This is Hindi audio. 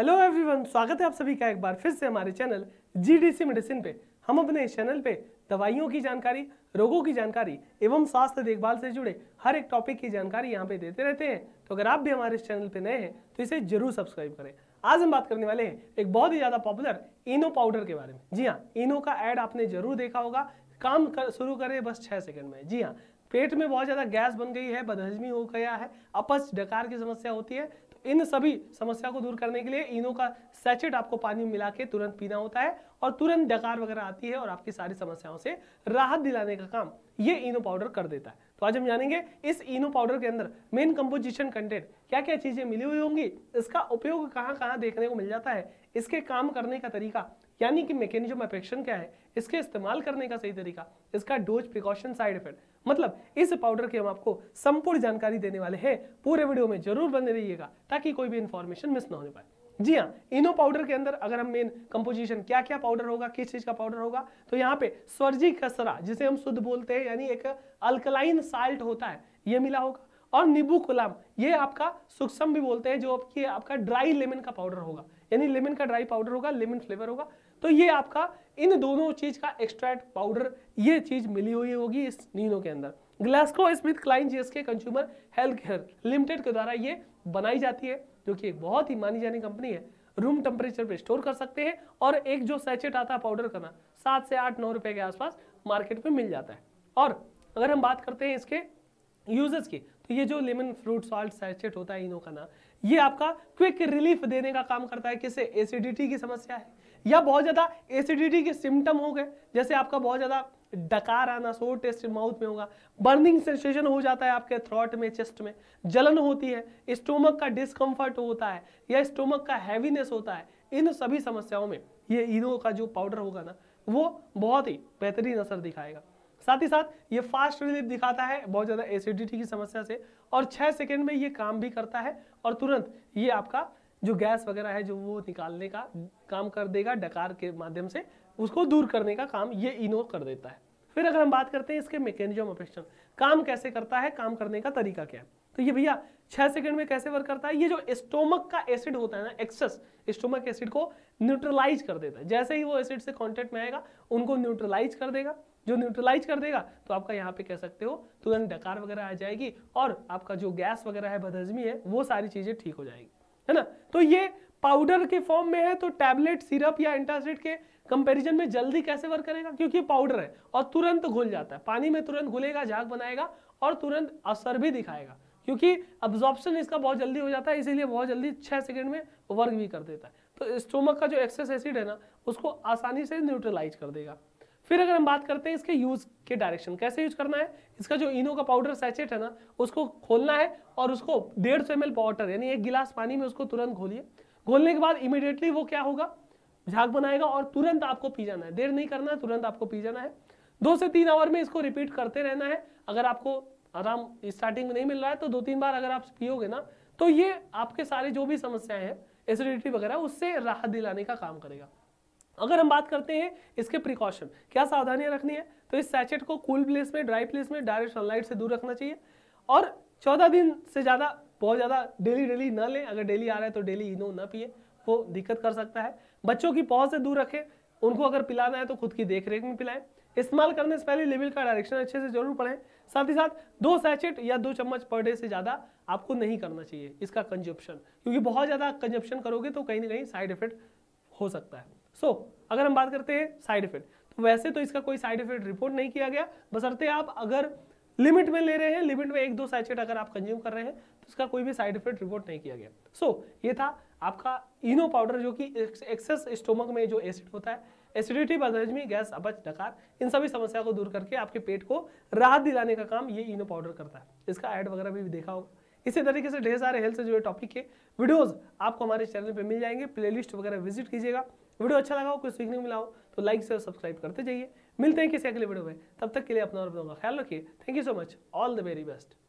हेलो एवरीवन स्वागत है आप सभी का एक बार फिर से हमारे चैनल जीडीसी मेडिसिन पे हम अपने इस चैनल पे दवाइयों की जानकारी रोगों की जानकारी एवं स्वास्थ्य देखभाल से जुड़े हर एक टॉपिक की जानकारी यहाँ पे देते रहते हैं तो अगर आप भी हमारे इस चैनल पे नए हैं तो इसे जरूर सब्सक्राइब करें आज हम बात करने वाले हैं एक बहुत ही ज़्यादा पॉपुलर इनो पाउडर के बारे में जी हाँ इनो का एड आपने जरूर देखा होगा काम कर शुरू करें बस छः सेकंड में जी हाँ पेट में बहुत ज़्यादा गैस बन गई है बदहजमी हो गया है अपच डकार की समस्या होती है इन सभी समस्या को दूर करने के लिए इनो का सैचेट आपको पानी में मिला के तुरंत पीना होता है और तुरंत डकार वगैरह आती है और आपकी सारी समस्याओं से राहत दिलाने का काम ये इनो पाउडर कर देता है तो आज हम जानेंगे इस इनो पाउडर के अंदर मेन कंपोजिशन कंटेंट क्या क्या चीजें मिली हुई होंगी इसका उपयोग कहाँ कहाँ देखने को मिल जाता है इसके काम करने का तरीका यानी कि मैकेनिज्म ऑफ एक्शन क्या है इसके इस्तेमाल करने का सही तरीका इसका डोज प्रिकॉशन साइड इफेक्ट मतलब इस पाउडर की हम आपको संपूर्ण जानकारी देने वाले हैं पूरे वीडियो में जरूर बने रहिएगा ताकि कोई भी इन्फॉर्मेशन मिस ना होने पाए जी हाँ इनो पाउडर के अंदर अगर हम मेन कंपोजिशन क्या क्या पाउडर होगा किस चीज का पाउडर होगा तो यहाँ पे स्वर्जी कसरा जिसे हम शुद्ध बोलते हैं यानी एक अल्कलाइन साल्ट होता है ये मिला होगा और नींबू कुलाम ये आपका सूक्ष्म भी बोलते हैं जो आपकी आपका ड्राई लेमन का पाउडर होगा यानी लेमन का ड्राई पाउडर होगा लेमन फ्लेवर होगा तो ये आपका इन दोनों चीज़ का एक्स्ट्रैक्ट पाउडर ये चीज़ मिली हुई होगी इस नीनो के अंदर ग्लास्को स्मिथ क्लाइन जी के कंज्यूमर हेल्थ केयर लिमिटेड के द्वारा ये बनाई जाती है जो कि एक बहुत ही मानी जानी कंपनी है रूम टेम्परेचर पे स्टोर कर सकते हैं और एक जो सैचेट आता है पाउडर करना सात से आठ नौ रुपए के आसपास मार्केट में मिल जाता है और अगर हम बात करते हैं इसके यूजेस की तो ये जो लेमन फ्रूट सॉल्ट सैचेट होता है इनो का ना ये आपका क्विक रिलीफ देने का काम करता है किसे एसिडिटी की समस्या है या बहुत ज़्यादा एसिडिटी के सिम्टम हो गए जैसे आपका बहुत ज़्यादा डकार आना सो टेस्ट माउथ में होगा बर्निंग सेंसेशन हो जाता है आपके थ्रॉट में चेस्ट में जलन होती है स्टोमक का डिस्कम्फर्ट होता है या स्टोमक का हैवीनेस होता है इन सभी समस्याओं में ये इनो का जो पाउडर होगा ना वो बहुत ही बेहतरीन असर दिखाएगा साथ ही साथ ये फास्ट रिलीफ दिखाता है बहुत ज़्यादा एसिडिटी की समस्या से और छः सेकेंड में ये काम भी करता है और तुरंत ये आपका जो गैस वगैरह है जो वो निकालने का काम कर देगा डकार के माध्यम से उसको दूर करने का काम ये इनो कर देता है फिर अगर हम बात करते हैं इसके मैकेनिज्म ऑपरेशन काम कैसे करता है काम करने का तरीका क्या है तो ये भैया छह सेकंड में कैसे वर्क करता है ये जो स्टोमक का एसिड होता है ना एक्सेस स्टोमक एसिड को न्यूट्रलाइज कर देता है जैसे ही वो एसिड से कॉन्टेक्ट में आएगा उनको न्यूट्रलाइज कर देगा जो न्यूट्रलाइज कर देगा तो आपका यहाँ पे कह सकते हो तुरंत डकार वगैरह आ जाएगी और आपका जो गैस वगैरह है बदहजमी है वो सारी चीज़ें ठीक हो जाएगी है ना तो ये पाउडर के फॉर्म में है तो टैबलेट सिरप या एंटासिड के कंपैरिजन में जल्दी कैसे वर्क करेगा क्योंकि पाउडर है और तुरंत घुल जाता है पानी में तुरंत घुलेगा झाग बनाएगा और तुरंत असर भी दिखाएगा क्योंकि अब्जॉर्प्शन इसका बहुत जल्दी हो जाता है इसीलिए बहुत जल्दी छह सेकेंड में वर्क भी कर देता है तो स्टोमक का जो एक्सेस एसिड है ना उसको आसानी से न्यूट्रलाइज कर देगा फिर अगर हम बात करते हैं इसके यूज़ के डायरेक्शन कैसे यूज करना है इसका जो इनो का पाउडर सैचेट है ना उसको खोलना है और उसको डेढ़ सौ एम एल वाटर यानी एक गिलास पानी में उसको तुरंत घोलिए घोलने के बाद इमिडिएटली वो क्या होगा झाग बनाएगा और तुरंत आपको पी जाना है देर नहीं करना है तुरंत आपको पी जाना है दो से तीन आवर में इसको रिपीट करते रहना है अगर आपको आराम स्टार्टिंग में नहीं मिल रहा है तो दो तीन बार अगर आप पियोगे ना तो ये आपके सारे जो भी समस्याएं हैं एसिडिटी वगैरह उससे राहत दिलाने का काम करेगा अगर हम बात करते हैं इसके प्रिकॉशन क्या सावधानियां रखनी है तो इस सैचेट को कूल प्लेस में ड्राई प्लेस में डायरेक्ट सनलाइट से दूर रखना चाहिए और चौदह दिन से ज़्यादा बहुत ज़्यादा डेली डेली ना लें अगर डेली आ रहा है तो डेली इनो ना पिए वो दिक्कत कर सकता है बच्चों की पौध से दूर रखें उनको अगर पिलाना है तो खुद की देख रेख में पिलाएं इस्तेमाल करने से पहले लेवल का डायरेक्शन अच्छे से जरूर पढ़ें साथ ही साथ दो सैचेट या दो चम्मच पर डे से ज़्यादा आपको नहीं करना चाहिए इसका कंजप्शन क्योंकि बहुत ज़्यादा कंजप्शन करोगे तो कहीं ना कहीं साइड इफेक्ट हो सकता है सो so, अगर हम बात करते हैं साइड इफेक्ट तो वैसे तो इसका कोई साइड इफेक्ट रिपोर्ट नहीं किया गया बसरते आप अगर लिमिट में ले रहे हैं लिमिट में एक दो सैचेट अगर आप कंज्यूम कर रहे हैं तो इसका कोई भी साइड इफेक्ट रिपोर्ट नहीं किया गया सो so, ये था आपका इनो पाउडर जो कि एक्सेस स्टोमक में जो एसिड होता है एसिडिटी बदहजमी गैस अपच डकार इन सभी समस्या को दूर करके आपके पेट को राहत दिलाने का काम ये इनो पाउडर करता है इसका एड वगैरह भी देखा होगा इसी तरीके से ढेर सारे हेल्थ से जुड़े टॉपिक के वीडियोज़ आपको हमारे चैनल पर मिल जाएंगे प्लेलिस्ट वगैरह विजिट कीजिएगा वीडियो अच्छा लगा हो कुछ सीखने को मिला हो तो लाइक से सब्सक्राइब करते जाइए मिलते हैं किसी अगले वीडियो में तब तक के लिए अपना और अपनों का ख्याल रखिए thank you so much all the very best